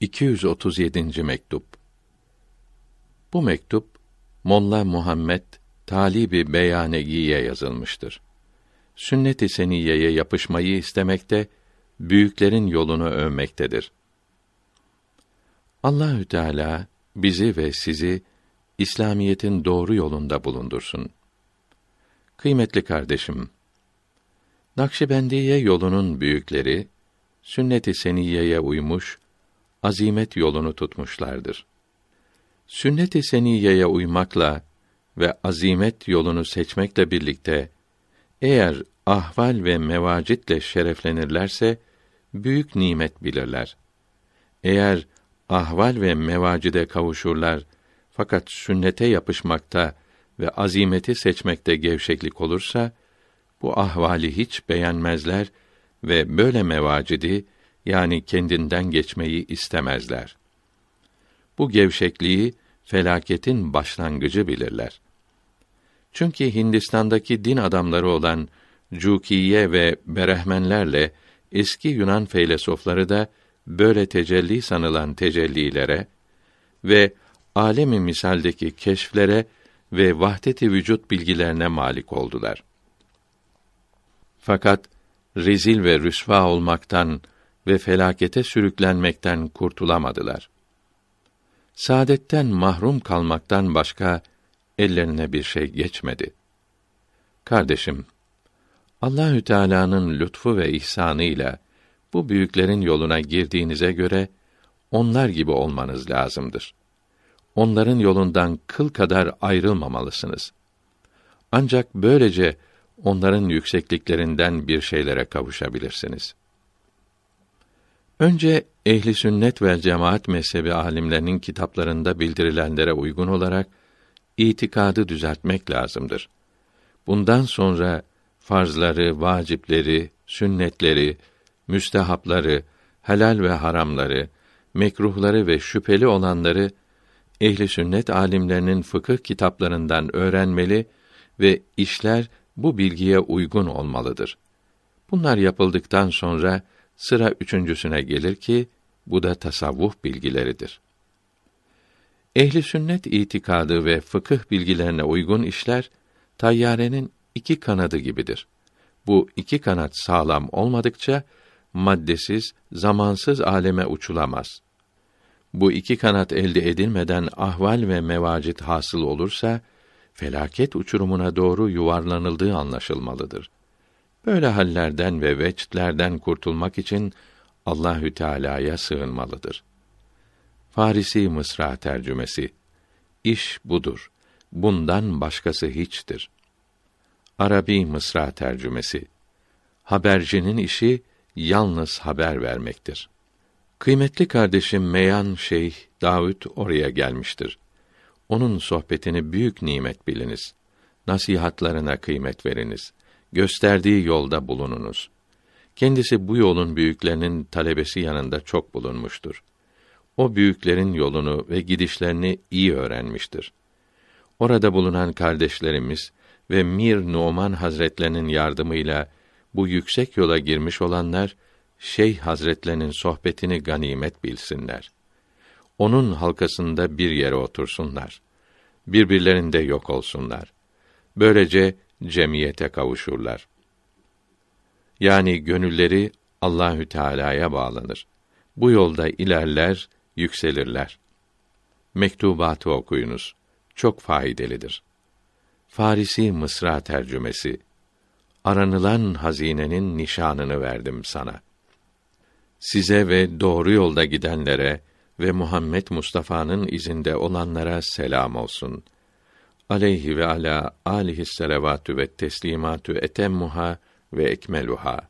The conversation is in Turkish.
237. mektup. Bu mektup Molla Muhammed Talibi Beyanegi'ye yazılmıştır. Sünnet-i seniyeye yapışmayı istemekte, büyüklerin yolunu övmektedir. Allahü Teala bizi ve sizi İslamiyetin doğru yolunda bulundursun. Kıymetli kardeşim, Nakşibendiye yolunun büyükleri sünnet-i seniyeye uymuş azimet yolunu tutmuşlardır. Sünnet-i seniyeye uymakla ve azimet yolunu seçmekle birlikte eğer ahval ve mevacitle şereflenirlerse büyük nimet bilirler. Eğer ahval ve mevacide kavuşurlar fakat sünnete yapışmakta ve azimeti seçmekte gevşeklik olursa bu ahvali hiç beğenmezler ve böyle mevacidi yani kendinden geçmeyi istemezler. Bu gevşekliği felaketin başlangıcı bilirler. Çünkü Hindistan'daki din adamları olan Cukiye ve Berehmenlerle eski Yunan feylesofları da böyle tecelli sanılan tecellilere ve alemi misaldeki keşflere ve vahdeti vücut bilgilerine malik oldular. Fakat rezil ve rüsva olmaktan ve felakete sürüklenmekten kurtulamadılar. Saadetten mahrum kalmaktan başka ellerine bir şey geçmedi. Kardeşim, Allahü Teala'nın lütfu ve ihsanı ile bu büyüklerin yoluna girdiğinize göre onlar gibi olmanız lazımdır. Onların yolundan kıl kadar ayrılmamalısınız. Ancak böylece onların yüksekliklerinden bir şeylere kavuşabilirsiniz.'' Önce ehli sünnet ve cemaat mezhebi alimlerinin kitaplarında bildirilenlere uygun olarak itikadı düzeltmek lazımdır. Bundan sonra farzları, vacipleri, sünnetleri, müstehapları, helal ve haramları, mekruhları ve şüpheli olanları ehli sünnet alimlerinin fıkıh kitaplarından öğrenmeli ve işler bu bilgiye uygun olmalıdır. Bunlar yapıldıktan sonra Sıra üçüncüsüne gelir ki bu da tasavvuf bilgileridir. Ehli sünnet itikadı ve fıkıh bilgilerine uygun işler tayyarenin iki kanadı gibidir. Bu iki kanat sağlam olmadıkça maddesiz, zamansız aleme uçulamaz. Bu iki kanat elde edilmeden ahval ve mevacit hasıl olursa felaket uçurumuna doğru yuvarlanıldığı anlaşılmalıdır. Böyle hallerden ve veçtlerden kurtulmak için Allahü Teala'ya sığınmalıdır. Farisi Mısra tercümesi. İş budur. Bundan başkası hiçtir. Arabi Mısra tercümesi. Habercinin işi yalnız haber vermektir. Kıymetli kardeşim Meyan Şeyh Davut oraya gelmiştir. Onun sohbetini büyük nimet biliniz. Nasihatlarına kıymet veriniz.'' gösterdiği yolda bulununuz. Kendisi bu yolun büyüklerinin talebesi yanında çok bulunmuştur. O büyüklerin yolunu ve gidişlerini iyi öğrenmiştir. Orada bulunan kardeşlerimiz ve Mir Numan Hazretlerinin yardımıyla bu yüksek yola girmiş olanlar Şeyh Hazretlerinin sohbetini ganimet bilsinler. Onun halkasında bir yere otursunlar. Birbirlerinde yok olsunlar. Böylece cemiyete kavuşurlar. Yani gönülleri Allahü Teala'ya bağlanır. Bu yolda ilerler, yükselirler. Mektubatı okuyunuz. Çok faydalıdır. Farisi Mısra tercümesi. Aranılan hazinenin nişanını verdim sana. Size ve doğru yolda gidenlere ve Muhammed Mustafa'nın izinde olanlara selam olsun.'' aleyhi ve ala alihi selavatü ve teslimatü etemmuha ve ekmeluha.